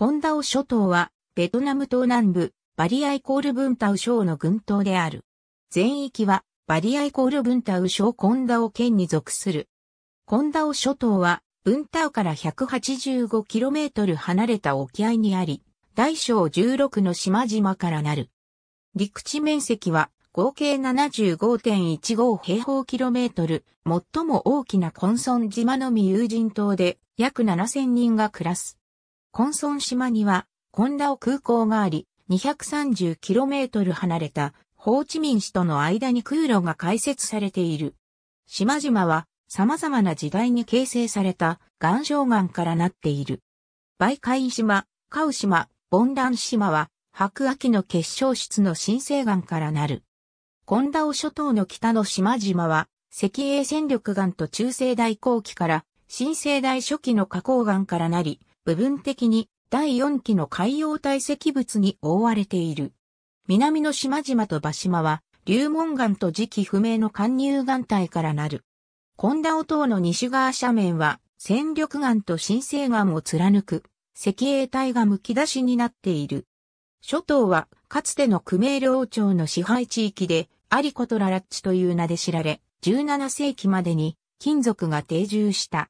コンダオ諸島は、ベトナム島南部、バリアイコールブンタウ省の群島である。全域は、バリアイコールブンタウ省コンダオ県に属する。コンダオ諸島は、ブンタウから 185km 離れた沖合にあり、大小16の島々からなる。陸地面積は合計75.15平方キロメートル、最も大きなコンソン島のみ有人島で約7000人が暮らす。コンソン島には、コンダオ空港があり、230km 離れたホーチミン市との間に空路が開設されている。島々は様々な時代に形成された岩礁岩からなっている。バイカイン島、カウ島、ボンラン島は白亜紀の結晶質の新生岩からなる。コンダオ諸島の北の島々は石英戦力岩と中生代後期から新生代初期の花崗岩からなり、部分的に第4期の海洋堆積物に覆われている。南の島々と場島は、流門岩と時期不明の貫入岩帯からなる。コンダオ島の西側斜面は、戦力岩と新生岩を貫く、石英帯が剥き出しになっている。諸島は、かつてのクメール王朝の支配地域で、アリコトララッチという名で知られ、17世紀までに金属が定住した。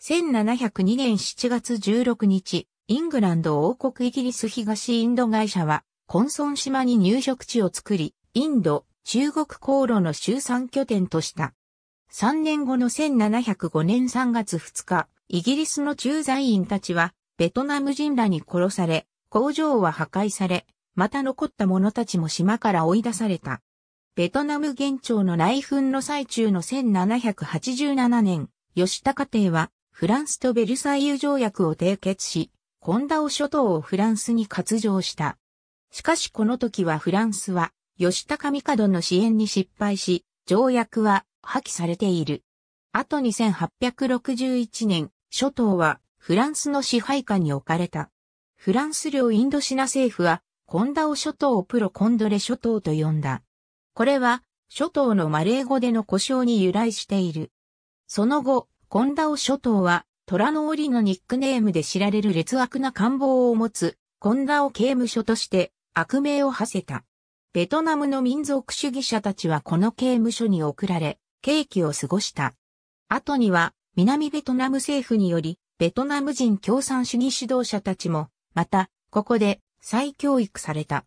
1702年7月16日、イングランド王国イギリス東インド会社は、コンソン島に入植地を作り、インド、中国航路の集散拠点とした。3年後の1705年3月2日、イギリスの駐在員たちは、ベトナム人らに殺され、工場は破壊され、また残った者たちも島から追い出された。ベトナム現庁の内紛の最中の1787年、吉高帝はフランスとベルサイユ条約を締結し、コンダオ諸島をフランスに割譲した。しかしこの時はフランスは、吉高帝の支援に失敗し、条約は破棄されている。あと2861年、諸島はフランスの支配下に置かれた。フランス領インドシナ政府は、コンダオ諸島をプロコンドレ諸島と呼んだ。これは、諸島のマレー語での故障に由来している。その後、コンダオ諸島は、虎の檻のニックネームで知られる劣悪な官房を持つ、コンダオ刑務所として悪名を馳せた。ベトナムの民族主義者たちはこの刑務所に送られ、刑期を過ごした。後には、南ベトナム政府により、ベトナム人共産主義指導者たちも、また、ここで再教育された。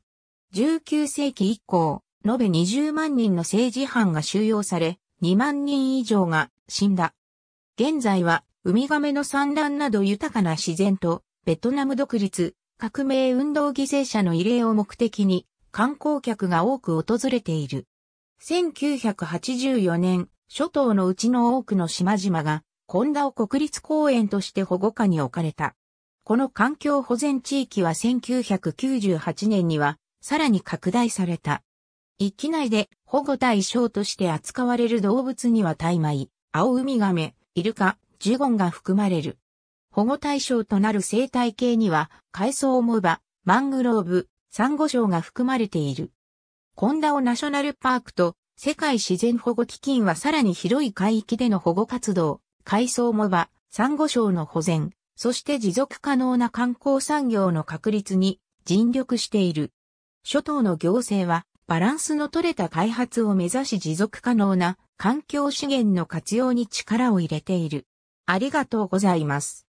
19世紀以降、延べ20万人の政治犯が収容され、2万人以上が死んだ。現在はウミガメの産卵など豊かな自然とベトナム独立革命運動犠牲者の慰霊を目的に観光客が多く訪れている。1984年、諸島のうちの多くの島々が、コンダオ国立公園として保護下に置かれた。この環境保全地域は1998年には、さらに拡大された。一域内で保護対象として扱われる動物には大米、青ウミガメ、イルカ、ジュゴンが含まれる。保護対象となる生態系には、海藻モバ、マングローブ、サンゴ礁が含まれている。コンダオナショナルパークと世界自然保護基金はさらに広い海域での保護活動、海藻モバ、サンゴ礁の保全、そして持続可能な観光産業の確立に尽力している。諸島の行政はバランスの取れた開発を目指し持続可能な環境資源の活用に力を入れている。ありがとうございます。